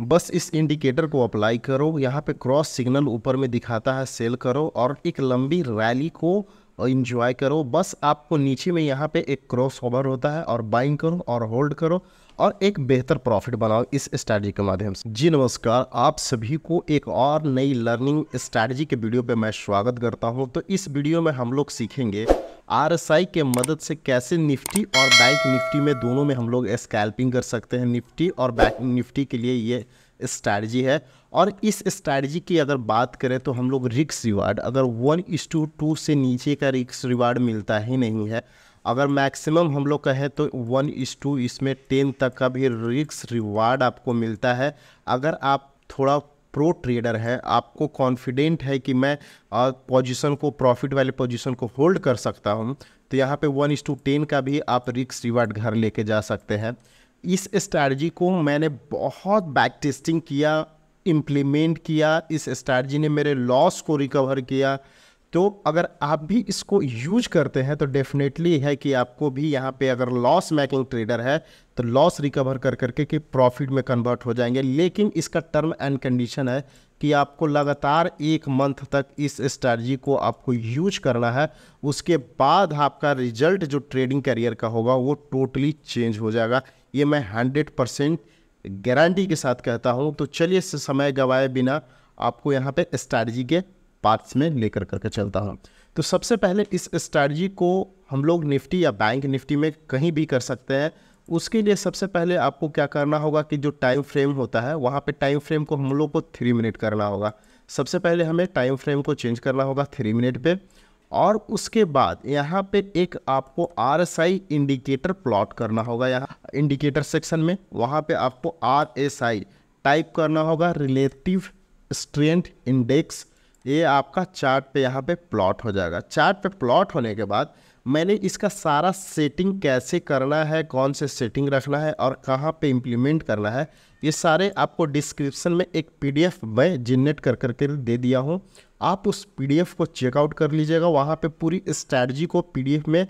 बस इस इंडिकेटर को अप्लाई करो यहाँ पे क्रॉस सिग्नल ऊपर में दिखाता है सेल करो और एक लंबी रैली को इंजॉय करो बस आपको नीचे में यहाँ पे एक क्रॉस ओवर होता है और बाइंग करो और होल्ड करो और एक बेहतर प्रॉफिट बनाओ इस स्ट्रैटेजी के माध्यम से जी नमस्कार आप सभी को एक और नई लर्निंग स्ट्रैटेजी के वीडियो पर मैं स्वागत करता हूँ तो इस वीडियो में हम लोग सीखेंगे आरएसआई के मदद से कैसे निफ्टी और बैंक निफ्टी में दोनों में हम लोग स्कैल्पिंग कर सकते हैं निफ्टी और बैंक निफ्टी के लिए ये स्ट्रैटी है और इस स्ट्रैटी की अगर बात करें तो हम लोग रिक्स रिवार्ड अगर वन इस टू टू से नीचे का रिक्स रिवार्ड मिलता ही नहीं है अगर मैक्सिमम हम लोग कहें तो वन इस टू इसमें टेन तक का भी रिक्स रिवार्ड आपको मिलता है अगर आप थोड़ा प्रो ट्रेडर है आपको कॉन्फिडेंट है कि मैं पोजीशन को प्रॉफिट वाले पोजीशन को होल्ड कर सकता हूँ तो यहाँ पे वन इस टू टेन का भी आप रिक्स रिवार्ड घर लेके जा सकते हैं इस स्ट्रैटी को मैंने बहुत बैक टेस्टिंग किया इम्प्लीमेंट किया इस स्ट्रैटी ने मेरे लॉस को रिकवर किया तो अगर आप भी इसको यूज करते हैं तो डेफिनेटली है कि आपको भी यहाँ पे अगर लॉस मेकिंग ट्रेडर है तो लॉस रिकवर कर करके कि प्रॉफिट में कन्वर्ट हो जाएंगे लेकिन इसका टर्म एंड कंडीशन है कि आपको लगातार एक मंथ तक इस स्ट्रैटी को आपको यूज करना है उसके बाद आपका रिजल्ट जो ट्रेडिंग करियर का होगा वो टोटली चेंज हो जाएगा ये मैं हंड्रेड परसेंट गारंटी के साथ कहता हूँ तो चलिए समय गवाए बिना आपको यहाँ पे स्ट्रैटी के पार्ट्स में लेकर करके चलता हूँ तो सबसे पहले इस स्ट्रैटी को हम लोग निफ्टी या बैंक निफ्टी में कहीं भी कर सकते हैं उसके लिए सबसे पहले आपको क्या करना होगा कि जो टाइम फ्रेम होता है वहाँ पे टाइम फ्रेम को हम लोग को थ्री मिनट करना होगा सबसे पहले हमें टाइम फ्रेम को चेंज करना होगा थ्री मिनट पे और उसके बाद यहाँ पे एक आपको R S I indicator plot करना होगा यहाँ इंडिकेटर सेक्शन में वहाँ पे आपको आर एस आई टाइप करना होगा रिलेटिव स्ट्रेंथ इंडेक्स ये आपका चार्ट पे यहाँ पे प्लॉट हो जाएगा चार्ट पे प्लॉट होने के बाद मैंने इसका सारा सेटिंग कैसे करना है कौन से सेटिंग रखना है और कहाँ पे इम्प्लीमेंट करना है ये सारे आपको डिस्क्रिप्शन में एक पीडीएफ मैं जनरेट कर कर करके दे दिया हूँ आप उस पीडीएफ को चेकआउट कर लीजिएगा वहाँ पे पूरी स्ट्रैटी को पीडीएफ में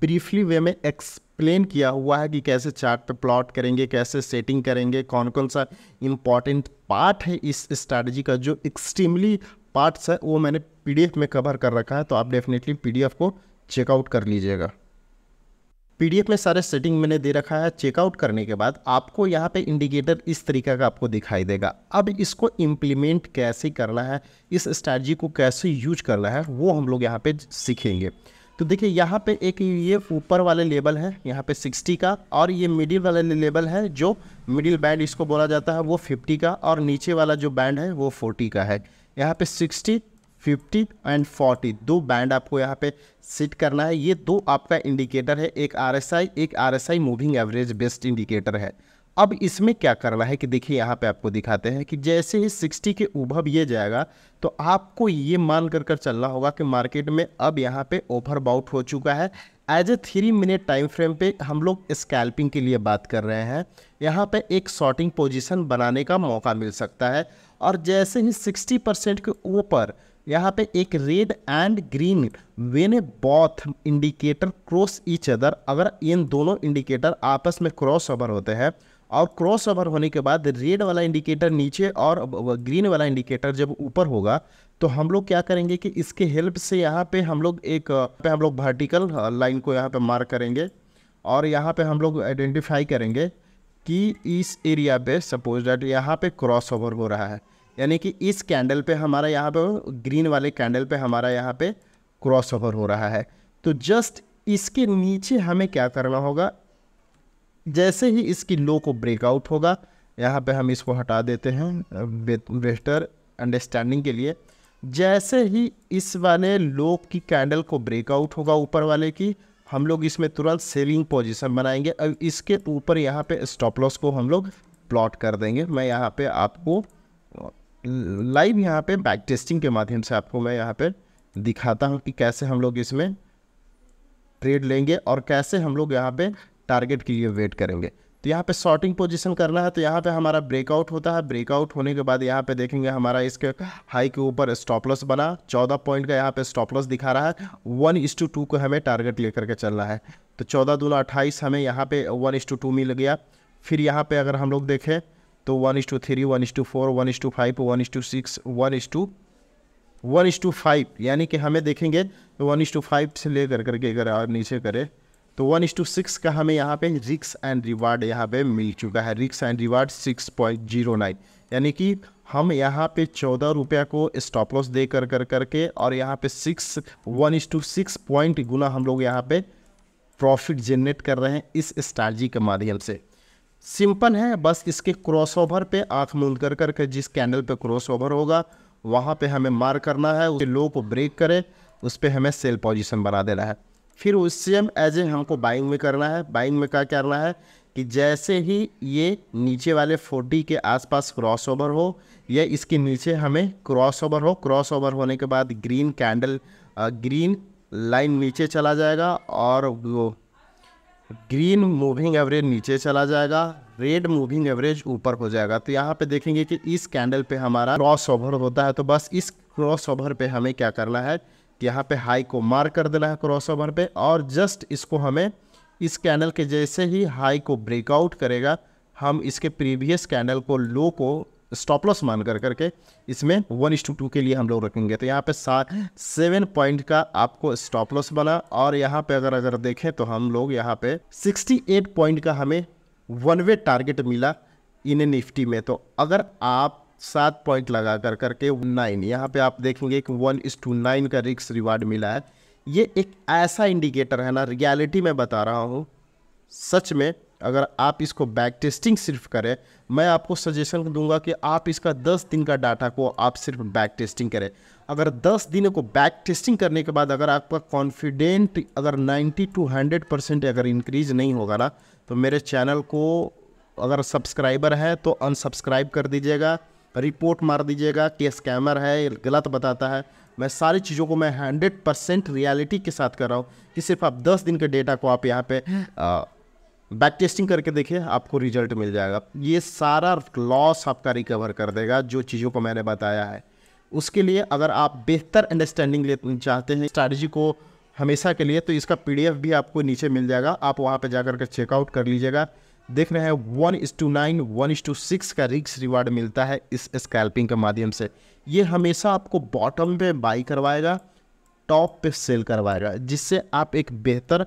ब्रीफली वे में एक्सप्लेन किया हुआ है कि कैसे चार्ट पे प्लॉट करेंगे कैसे सेटिंग करेंगे कौन कौन सा इम्पॉर्टेंट पार्ट है इस स्ट्रैटी का जो एक्सट्रीमली पार्ट्स है वो मैंने पी में कवर कर रखा है तो आप डेफिनेटली पी को चेकआउट कर लीजिएगा पी में सारे सेटिंग मैंने दे रखा है चेकआउट करने के बाद आपको यहाँ पे इंडिकेटर इस तरीके का आपको दिखाई देगा अब इसको इम्प्लीमेंट कैसे करना है इस स्ट्रैटी को कैसे यूज करना है वो हम लोग यहाँ पे सीखेंगे तो देखिए यहाँ पे एक ये ऊपर वाले लेबल है यहाँ पे 60 का और ये मिडिल वाले लेबल है जो मिडिल बैंड इसको बोला जाता है वो 50 का और नीचे वाला जो बैंड है वो 40 का है यहाँ पे सिक्सटी फिफ्टी एंड फोर्टी दो बैंड आपको यहाँ पे सेट करना है ये दो आपका इंडिकेटर है एक आर एस आई एक R S I moving average best indicator है अब इसमें क्या करना है कि देखिए यहाँ पे आपको दिखाते हैं कि जैसे ही 60 के उभर ये जाएगा तो आपको ये मान कर कर चलना होगा कि मार्केट में अब यहाँ पे ओवर बाउट हो चुका है as a three minute time frame पे हम लोग स्कैल्पिंग के लिए बात कर रहे हैं यहाँ पे एक शॉर्टिंग पोजीशन बनाने का मौका मिल सकता है और जैसे ही 60 परसेंट के ऊपर यहाँ पे एक red and green when a both indicator cross each other अगर इन दोनों इंडिकेटर आपस में क्रॉस ओवर होते हैं और क्रॉस ओवर होने के बाद रेड वाला इंडिकेटर नीचे और ग्रीन वाला इंडिकेटर जब ऊपर होगा तो हम लोग क्या करेंगे कि इसके हेल्प से यहाँ पे हम लोग एक पे हम लोग वर्टिकल लाइन को यहाँ पे मार्क करेंगे और यहाँ पे हम लोग आइडेंटिफाई करेंगे कि इस एरिया पे सपोज डैट यहाँ पे क्रॉस ओवर हो रहा है यानी कि इस कैंडल पे हमारा यहाँ पे ग्रीन वाले कैंडल पे हमारा यहाँ पे क्रॉस ओवर हो रहा है तो जस्ट इसके नीचे हमें क्या करना होगा जैसे ही इसकी लो को ब्रेकआउट होगा यहाँ पे हम इसको हटा देते हैं बेहतर अंडरस्टैंडिंग के लिए जैसे ही इस वाले लो की कैंडल को ब्रेकआउट होगा ऊपर वाले की हम लोग इसमें तुरंत सेलिंग पोजिशन बनाएंगे अब इसके ऊपर यहाँ पर स्टॉप लॉस को हम लोग प्लॉट कर देंगे मैं यहाँ पर आपको लाइव यहाँ पे बैक टेस्टिंग के माध्यम से आपको मैं यहाँ पे दिखाता हूँ कि कैसे हम लोग इसमें ट्रेड लेंगे और कैसे हम लोग यहाँ पे टारगेट के लिए वेट करेंगे तो यहाँ पे शॉर्टिंग पोजीशन करना है तो यहाँ पे हमारा ब्रेकआउट होता है ब्रेकआउट होने के बाद यहाँ पे देखेंगे हमारा इसके हाई के ऊपर स्टॉप लॉस बना चौदह पॉइंट का यहाँ पे स्टॉप लॉस दिखा रहा है वन इस टू टू को हमें टारगेट लेकर के चलना है तो चौदह दूना अट्ठाईस हमें यहाँ पे वन इस टू टू मिल गया फिर यहाँ पे अगर हम लोग देखें तो one is to three one is to four one is to five one is to six one is to one is to five यानी कि हमें देखेंगे तो वन इज टू फाइव से लेकर करके अगर और नीचे करें तो वन इज टू सिक्स का हमें यहाँ पे रिक्स एंड रिवार्ड यहाँ पे मिल चुका है रिक्स and reward six point zero nine यानी कि हम यहाँ पे चौदह रुपया को स्टॉप लॉस दे कर कर करके और यहाँ पे six one is to six point गुना हम लोग यहाँ पे प्रॉफिट जनरेट कर रहे हैं इस स्ट्रैटी के माध्यम से सिंपल है बस इसके क्रॉस ओवर पे आँख मूंद कर करके जिस कैंडल पे ओवर होगा वहाँ पे हमें मार करना है उसके लो को ब्रेक करें उस पर हमें सेल पोजिशन बना देना है फिर उस सेम एज ए हमको बाइंग में करना है बाइंग में क्या करना है कि जैसे ही ये नीचे वाले फोर्टी के आसपास क्रॉस ओवर हो या इसके नीचे हमें क्रॉस ओवर हो क्रॉस ओवर होने के बाद ग्रीन कैंडल ग्रीन लाइन नीचे चला जाएगा और वो ग्रीन मूविंग एवरेज नीचे चला जाएगा रेड मूविंग एवरेज ऊपर हो जाएगा तो यहाँ पे देखेंगे कि इस कैंडल पे हमारा क्रॉस ओवर होता है तो बस इस क्रॉस ओवर पे हमें क्या करना है कि यहाँ पे हाई को मार कर देना है क्रॉस ओवर पे और जस्ट इसको हमें इस कैंडल के जैसे ही हाई को ब्रेकआउट करेगा हम इसके प्रीवियस कैंडल को लो को स्टॉप लॉस मान कर करके इसमें वन इस टू के लिए हम लोग रखेंगे तो यहाँ पे सात सेवन पॉइंट का आपको स्टॉप लॉस बना और यहाँ पे अगर अगर देखें तो हम लोग यहाँ पे सिक्सटी एट पॉइंट का हमें वन वे टारगेट मिला इन निफ्टी में तो अगर आप सात पॉइंट लगा कर करके नाइन यहाँ पे आप देखेंगे कि वन इस टू नाइन का रिक्स रिवार्ड मिला है ये एक ऐसा इंडिकेटर है ना रियलिटी में बता रहा हूँ सच में अगर आप इसको बैक टेस्टिंग सिर्फ करें मैं आपको सजेशन दूंगा कि आप इसका 10 दिन का डाटा को आप सिर्फ बैक टेस्टिंग करें अगर 10 दिन को बैक टेस्टिंग करने के बाद अगर आपका कॉन्फिडेंट अगर 90 टू 100 परसेंट अगर इंक्रीज नहीं होगा ना तो मेरे चैनल को अगर सब्सक्राइबर है तो अनसब्सक्राइब कर दीजिएगा रिपोर्ट मार दीजिएगा कि स्कैमर है गलत बताता है मैं सारी चीज़ों को मैं हंड्रेड परसेंट रियलिटी के साथ कर रहा हूँ कि सिर्फ आप दस दिन के डेटा को आप यहाँ पे हाँ। आ, बैक टेस्टिंग करके देखिए आपको रिजल्ट मिल जाएगा ये सारा लॉस आपका रिकवर कर देगा जो चीज़ों को मैंने बताया है उसके लिए अगर आप बेहतर अंडरस्टैंडिंग ले चाहते हैं स्ट्रैटेजी को हमेशा के लिए तो इसका पीडीएफ भी आपको नीचे मिल जाएगा आप वहाँ पर जाकर के चेकआउट कर लीजिएगा देख रहे हैं one is to nine one is to six का रिक्स रिवार्ड मिलता है इस स्कैल्पिंग के माध्यम से ये हमेशा आपको बॉटम पे बाई करवाएगा टॉप पे सेल करवाएगा जिससे आप एक बेहतर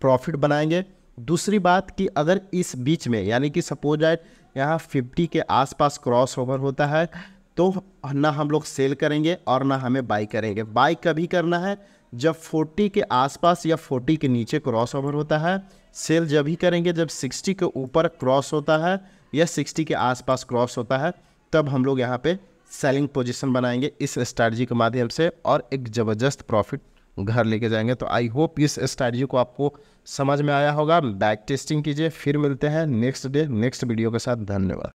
प्रॉफिट बनाएंगे दूसरी बात कि अगर इस बीच में यानी कि सपोज आइट यहाँ फिफ्टी के आसपास क्रॉस ओवर होता है तो ना हम लोग सेल करेंगे और ना हमें बाई करेंगे बाई कभी करना है जब 40 के आसपास या 40 के नीचे क्रॉस ओवर होता है सेल जब ही करेंगे जब 60 के ऊपर क्रॉस होता है या 60 के आसपास क्रॉस होता है तब हम लोग यहाँ पे सेलिंग पोजीशन बनाएंगे इस स्ट्रैटी के माध्यम से और एक ज़बरदस्त प्रॉफिट घर लेके जाएंगे तो आई होप इस स्ट्रैटी को आपको समझ में आया होगा बैक टेस्टिंग कीजिए फिर मिलते हैं नेक्स्ट डे नेक्स्ट वीडियो के साथ धन्यवाद